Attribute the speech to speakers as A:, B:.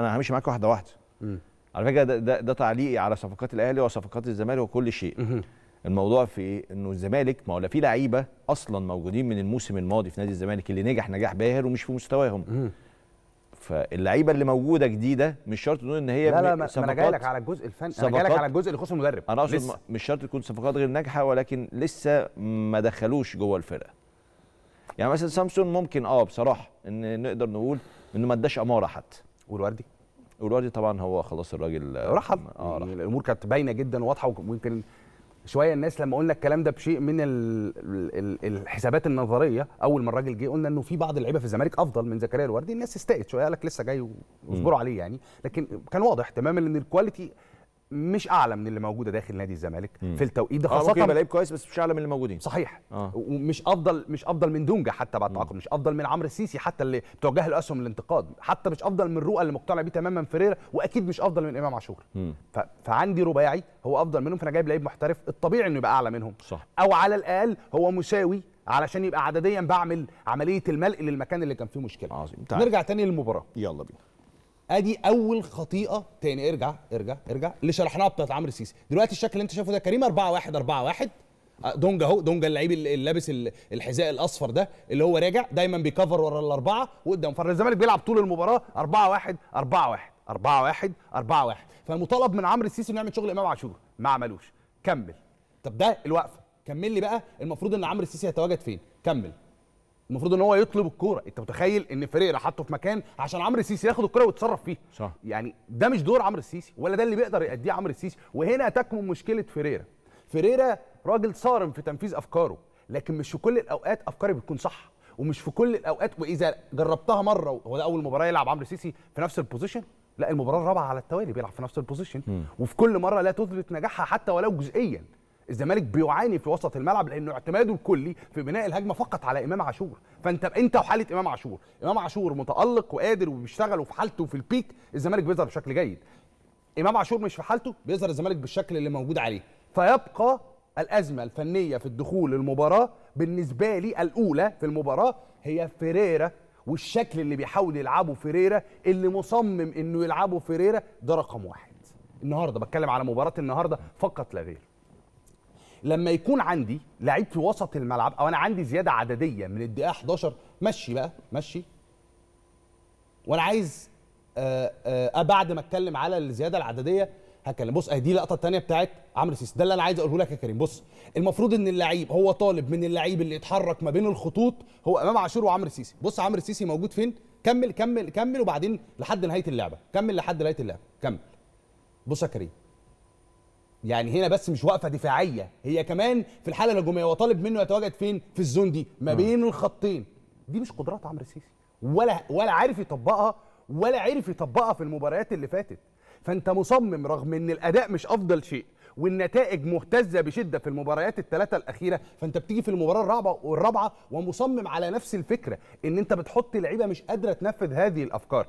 A: انا همشي معاك واحده واحده مم. على فكره ده, ده, ده تعليقي على صفقات الاهلي وصفقات الزمالك وكل شيء مم. الموضوع في ايه انه الزمالك ما ولا في لعيبه اصلا موجودين من الموسم الماضي في نادي الزمالك اللي نجح نجاح باهر ومش في مستواهم فاللعيبه اللي موجوده جديده مش شرط تقول ان هي لا لا ما انا جاي لك على الجزء الفني انا جاي لك على الجزء اللي يخص المدرب انا اقصد مش شرط تكون صفقات غير ناجحه ولكن لسه ما دخلوش جوه الفرقه يعني مثلا سامسون ممكن اه بصراحه ان نقدر نقول انه ما اداش اماره حتى والوردي والوردي طبعا هو خلاص الراجل رحل آه رحل. آه، يعني الامور كانت باينه جدا واضحه ويمكن
B: شويه الناس لما قلنا الكلام ده بشيء من الـ الـ الحسابات النظريه اول ما الراجل جه قلنا انه في بعض اللعيبه في الزمالك افضل من زكريا الوردي الناس استاءت شويه قال لك لسه جاي واصبروا عليه يعني لكن كان واضح تماما ان الكواليتي مش اعلى من اللي موجوده داخل نادي الزمالك مم. في التوقيت ده آه، خاصه آه لعيب كويس بس مش اعلى من اللي موجودين صحيح آه. ومش افضل مش افضل من دونجا حتى بعد التعاقد مش افضل من عمرو السيسي حتى اللي بتوجه له اسهم الانتقاد حتى مش افضل من رؤى اللي مقتنع بيه تماما فيريرا واكيد مش افضل من امام عاشور ف... فعندي رباعي هو افضل منهم فانا جايب لعيب محترف الطبيعي انه يبقى اعلى منهم صح. او على الاقل هو مساوي علشان يبقى عدديا بعمل عمليه الملء للمكان اللي كان فيه مشكله عظيم. نرجع تاني للمباراه يلا بينا ادي اول خطيئه تاني ارجع ارجع ارجع اللي شرحناها بتاعت عمرو السيسي دلوقتي الشكل اللي انت شايفه ده كريم 4 1 4 1 دونجا اهو دونجا اللعيب اللي لابس الحذاء الاصفر ده اللي هو راجع دايما بيكفر ورا الاربعه وقدام فالزمالك بيلعب طول المباراه 4 1 4 1 4 1 4 1 فالمطالب من عمرو السيسي انه يعمل شغل امام عاشور ما عملوش كمل طب ده الوقفه كمل لي بقى المفروض ان عمرو السيسي هيتواجد فين كمل المفروض ان هو يطلب الكوره انت متخيل ان فريق حاطه في مكان عشان عمرو السيسي ياخد الكوره ويتصرف فيه صح. يعني ده مش دور عمرو السيسي ولا ده اللي بيقدر يأديه عمرو السيسي وهنا تكمن مشكله فيريرا فيريرا راجل صارم في تنفيذ افكاره لكن مش في كل الاوقات افكاري بتكون صح ومش في كل الاوقات واذا جربتها مره هو ده اول مباراه يلعب عمرو السيسي في نفس البوزيشن لا المباراه الرابعه على التوالي بيلعب في نفس البوزيشن وفي كل مره لا تثبت نجاحها حتى ولو جزئيا الزمالك بيعاني في وسط الملعب لانه اعتماده الكلي في بناء الهجمه فقط على امام عاشور فانت انت وحاله امام عاشور امام عاشور متالق وقادر وبيشتغل وفي حالته وفي البيك الزمالك بيظهر بشكل جيد امام عاشور مش في حالته بيظهر الزمالك بالشكل اللي موجود عليه فيبقى الازمه الفنيه في الدخول المباراه بالنسبه لي الاولى في المباراه هي فيريرا والشكل اللي بيحاول يلعبه فيريرا اللي مصمم انه يلعبه فيريرا ده رقم واحد النهارده بتكلم على مباراه النهارده فقط لا غير لما يكون عندي لعيب في وسط الملعب او انا عندي زياده عدديه من الدقيقه 11 مشي بقى مشي وانا عايز آآ آه، آآ آه، بعد ما اتكلم على الزياده العدديه هتكلم بص اهي دي اللقطه الثانيه بتاعت عمرو سيس ده اللي انا عايز اقوله لك يا كريم بص المفروض ان اللعيب هو طالب من اللعيب اللي يتحرك ما بين الخطوط هو امام عاشور وعمرو سيسي بص عمرو سيسي موجود فين كمل كمل كمل وبعدين لحد نهايه اللعبه كمل لحد نهايه اللعبه كمل بص يا كريم يعني هنا بس مش وقفه دفاعيه هي كمان في الحاله الهجوميه وطالب منه يتواجد فين في الزون دي ما بين الخطين دي مش قدرات عمرو السيسي ولا ولا عارف يطبقها ولا عرف يطبقها في المباريات اللي فاتت فانت مصمم رغم ان الاداء مش افضل شيء والنتائج مهتزه بشده في المباريات الثلاثه الاخيره فانت بتيجي في المباراه الرابعه والرابعه ومصمم على نفس الفكره ان انت بتحط لعيبه مش قادره تنفذ هذه الافكار